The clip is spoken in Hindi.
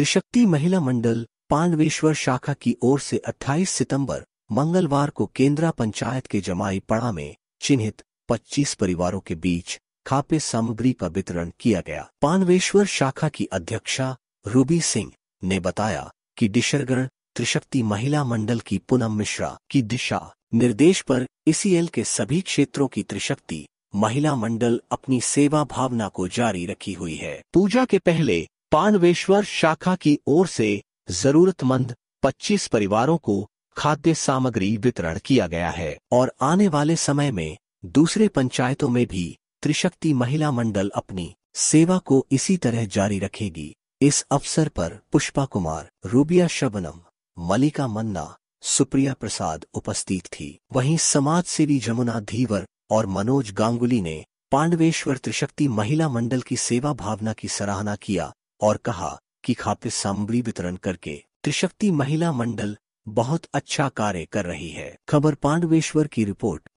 त्रिशक्ति महिला मंडल पांडवेश्वर शाखा की ओर से 28 सितंबर मंगलवार को केंद्रा पंचायत के जमाई पड़ा में चिन्हित 25 परिवारों के बीच खापे सामग्री का वितरण किया गया पानवेश्वर शाखा की अध्यक्षा रूबी सिंह ने बताया कि डिशरगढ़ त्रिशक्ति महिला मंडल की पूनम मिश्रा की दिशा निर्देश पर ईसीएल के सभी क्षेत्रों की त्रिशक्ति महिला मंडल अपनी सेवा भावना को जारी रखी हुई है पूजा के पहले पांडवेश्वर शाखा की ओर से जरूरतमंद 25 परिवारों को खाद्य सामग्री वितरण किया गया है और आने वाले समय में दूसरे पंचायतों में भी त्रिशक्ति महिला मंडल अपनी सेवा को इसी तरह जारी रखेगी इस अवसर पर पुष्पा कुमार रूबिया शबनम मलिका मन्ना सुप्रिया प्रसाद उपस्थित थी वहीं समाज सेवी जमुना धीवर और मनोज गांगुली ने पांडवेश्वर त्रिशक्ति महिला मंडल की सेवा भावना की सराहना किया और कहा कि खाद्य सामग्री वितरण करके त्रिशक्ति महिला मंडल बहुत अच्छा कार्य कर रही है खबर पांडवेश्वर की रिपोर्ट